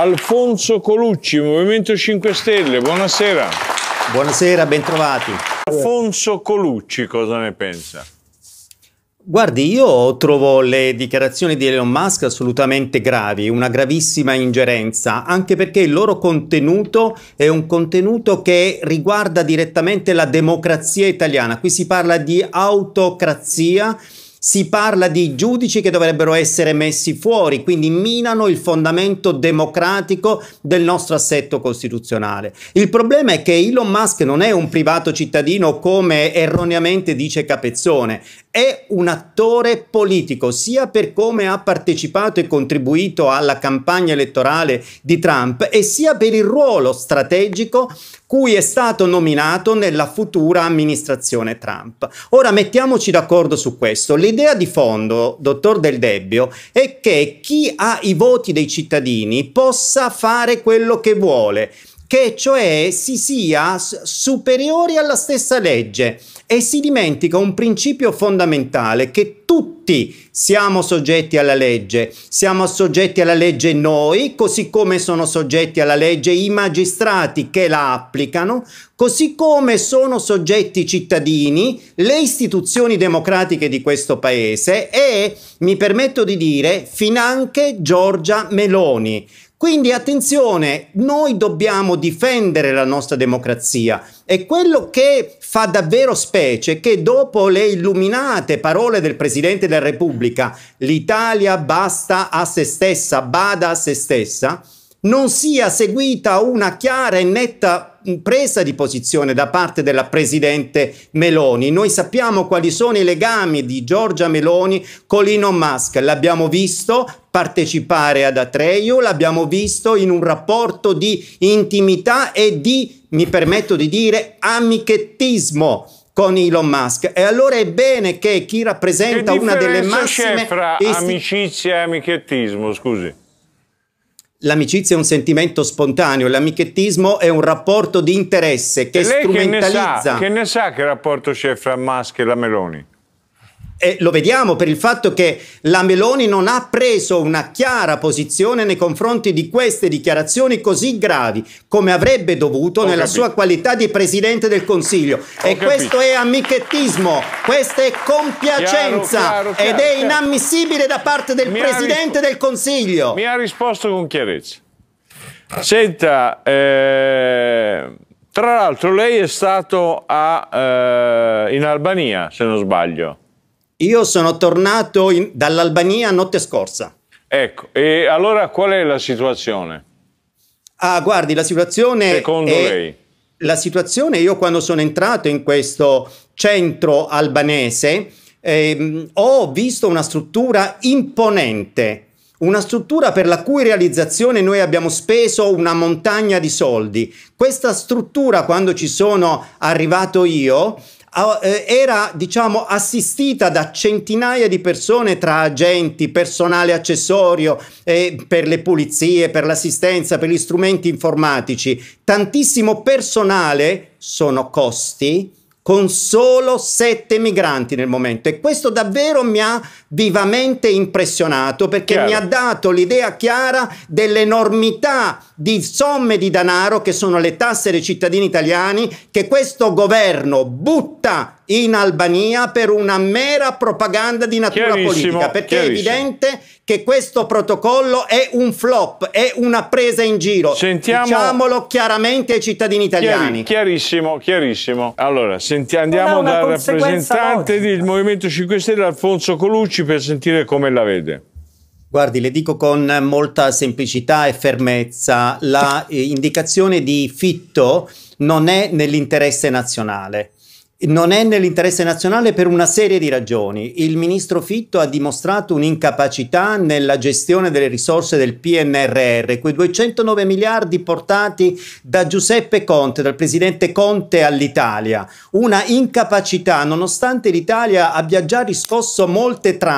Alfonso Colucci, Movimento 5 Stelle, buonasera. Buonasera, bentrovati. Alfonso Colucci, cosa ne pensa? Guardi, io trovo le dichiarazioni di Elon Musk assolutamente gravi, una gravissima ingerenza, anche perché il loro contenuto è un contenuto che riguarda direttamente la democrazia italiana. Qui si parla di autocrazia si parla di giudici che dovrebbero essere messi fuori, quindi minano il fondamento democratico del nostro assetto costituzionale. Il problema è che Elon Musk non è un privato cittadino come erroneamente dice Capezzone, è un attore politico, sia per come ha partecipato e contribuito alla campagna elettorale di Trump e sia per il ruolo strategico cui è stato nominato nella futura amministrazione Trump. Ora mettiamoci d'accordo su questo. L'idea di fondo, dottor Del Debbio, è che chi ha i voti dei cittadini possa fare quello che vuole che cioè si sia superiori alla stessa legge e si dimentica un principio fondamentale che tutti siamo soggetti alla legge, siamo soggetti alla legge noi, così come sono soggetti alla legge i magistrati che la applicano, così come sono soggetti i cittadini, le istituzioni democratiche di questo paese e, mi permetto di dire, finanche Giorgia Meloni quindi attenzione, noi dobbiamo difendere la nostra democrazia e quello che fa davvero specie è che dopo le illuminate parole del Presidente della Repubblica, l'Italia basta a se stessa, bada a se stessa, non sia seguita una chiara e netta presa di posizione da parte della presidente Meloni. Noi sappiamo quali sono i legami di Giorgia Meloni con Elon Musk, l'abbiamo visto partecipare ad Atreio, l'abbiamo visto in un rapporto di intimità e di, mi permetto di dire, amichettismo con Elon Musk. E allora è bene che chi rappresenta che una delle massime... Che c'è fra amicizia e amichettismo, scusi? L'amicizia è un sentimento spontaneo, l'amichettismo è un rapporto di interesse che e lei strumentalizza. Che ne, sa, che ne sa che rapporto c'è fra Musk e la Meloni? E lo vediamo per il fatto che la Meloni non ha preso una chiara posizione nei confronti di queste dichiarazioni così gravi come avrebbe dovuto Ho nella capito. sua qualità di Presidente del Consiglio. Ho e capito. questo è amichettismo, questa è compiacenza chiaro, chiaro, chiaro, ed è inammissibile da parte del mi Presidente del Consiglio. Mi ha risposto con chiarezza. Senta, eh, tra l'altro lei è stato a, eh, in Albania, se non sbaglio. Io sono tornato dall'Albania notte scorsa. Ecco, e allora qual è la situazione? Ah, guardi, la situazione... Secondo è, lei? La situazione, io quando sono entrato in questo centro albanese, eh, ho visto una struttura imponente, una struttura per la cui realizzazione noi abbiamo speso una montagna di soldi. Questa struttura, quando ci sono arrivato io, Ah, eh, era diciamo assistita da centinaia di persone tra agenti, personale accessorio eh, per le pulizie, per l'assistenza, per gli strumenti informatici, tantissimo personale sono costi con solo sette migranti nel momento e questo davvero mi ha vivamente impressionato perché chiaro. mi ha dato l'idea chiara dell'enormità di somme di denaro che sono le tasse dei cittadini italiani che questo governo butta in Albania per una mera propaganda di natura politica perché è evidente che questo protocollo è un flop, è una presa in giro. Sentiamo... Diciamolo chiaramente ai cittadini italiani. Chiari, chiarissimo, chiarissimo. Allora, senti, andiamo dal rappresentante logica. del Movimento 5 Stelle, Alfonso Colucci, per sentire come la vede. Guardi, le dico con molta semplicità e fermezza, l'indicazione eh, di Fitto non è nell'interesse nazionale non è nell'interesse nazionale per una serie di ragioni. Il ministro Fitto ha dimostrato un'incapacità nella gestione delle risorse del PNRR, quei 209 miliardi portati da Giuseppe Conte, dal presidente Conte all'Italia. Una incapacità, nonostante l'Italia abbia già riscosso molte tranche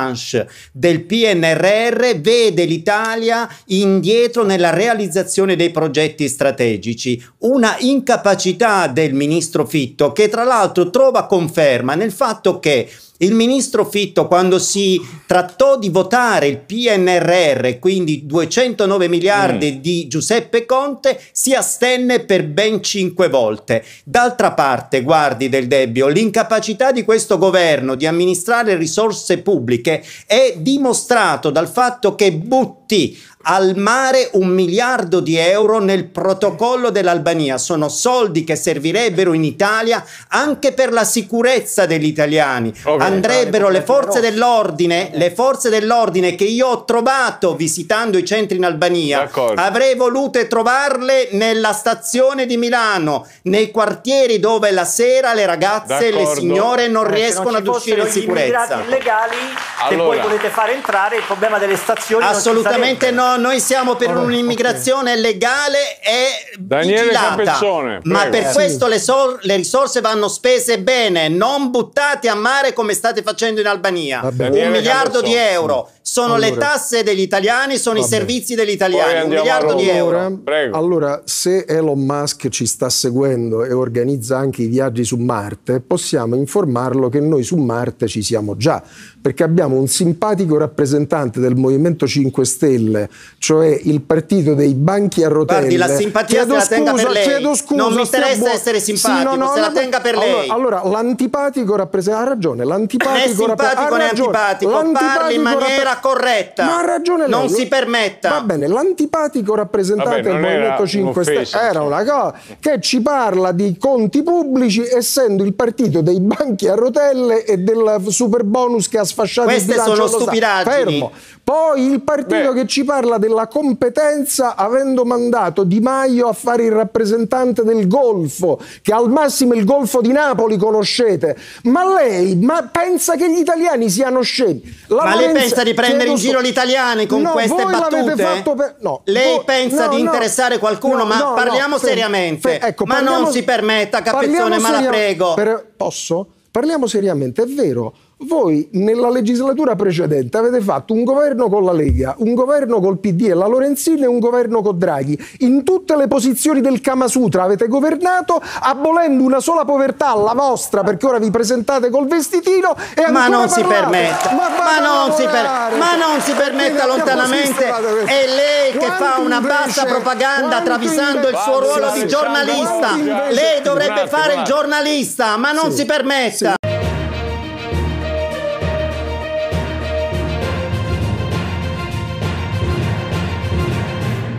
del PNRR, vede l'Italia indietro nella realizzazione dei progetti strategici. Una incapacità del ministro Fitto che tra l'altro trova conferma nel fatto che il ministro Fitto, quando si trattò di votare il PNRR, quindi 209 miliardi mm. di Giuseppe Conte, si astenne per ben cinque volte. D'altra parte, guardi del Debbio, l'incapacità di questo governo di amministrare risorse pubbliche è dimostrato dal fatto che butti al mare un miliardo di euro nel protocollo dell'Albania. Sono soldi che servirebbero in Italia anche per la sicurezza degli italiani, Ovviamente andrebbero le forze dell'ordine, le forze dell'ordine che io ho trovato visitando i centri in Albania, D'accordo. avrei voluto trovarle nella stazione di Milano, nei quartieri dove la sera le ragazze e le signore non eh, riescono non ad uscire in sicurezza. Gli illegali che allora. poi volete fare entrare, il problema delle stazioni Assolutamente no, noi siamo per allora, un'immigrazione okay. legale e Daniele vigilata. Ma per sì. questo le, so- le risorse vanno spese bene, non buttate a mare come state facendo in Albania. Vabbè. Un eh, miliardo di euro. Sono allora. le tasse degli italiani, sono Vabbè. i servizi degli italiani. Un miliardo di euro. Prego. Allora, se Elon Musk ci sta seguendo e organizza anche i viaggi su Marte, possiamo informarlo che noi su Marte ci siamo già, perché abbiamo un simpatico rappresentante del Movimento 5 Stelle, cioè il partito dei banchi a rotelle. Guardi, la simpatia chiedo se la tenga per lei. Scusa, non mi interessa essere simpatico, sì, no, no, se la tenga per allora, lei. Allora, l'antipatico rappresentante ha ragione, l'antipatico antipatico, né simpatico né antipatico, parli in maniera corretta. Ma ha ragione lei. Non si permetta. Va bene, l'antipatico rappresentante del Movimento 5 Stelle era una cosa che ci parla di conti pubblici essendo il partito dei banchi a rotelle e del super bonus che ha sfasciato Queste il bilancio. Queste sono stupidaggini. Fermo. Poi il partito Beh. che ci parla della competenza avendo mandato Di Maio a fare il rappresentante del Golfo, che al massimo il Golfo di Napoli conoscete. Ma lei, ma pensa che gli italiani siano scemi. La ma Valenza, lei pensa di cioè, prendere in so. giro gli italiani con no, queste battute? Per... No, lei voi... pensa no, di interessare qualcuno, ma parliamo seriamente. Fe... Ecco, ma parliamo... non si permetta, Capezzone, ma la prego. Per... Posso? Parliamo seriamente, è vero voi nella legislatura precedente avete fatto un governo con la Lega, un governo col PD e la Lorenzini e un governo con Draghi. In tutte le posizioni del Kama Sutra avete governato, abolendo una sola povertà, la vostra, perché ora vi presentate col vestitino e Ma non parlate. si permetta, ma, ma, non si per, ma, non si permetta lontanamente. È lei che quanto fa una invece, bassa propaganda travisando il suo ruolo di giornalista. Lei dovrebbe fare il giornalista, ma non sì. si permetta. Sì.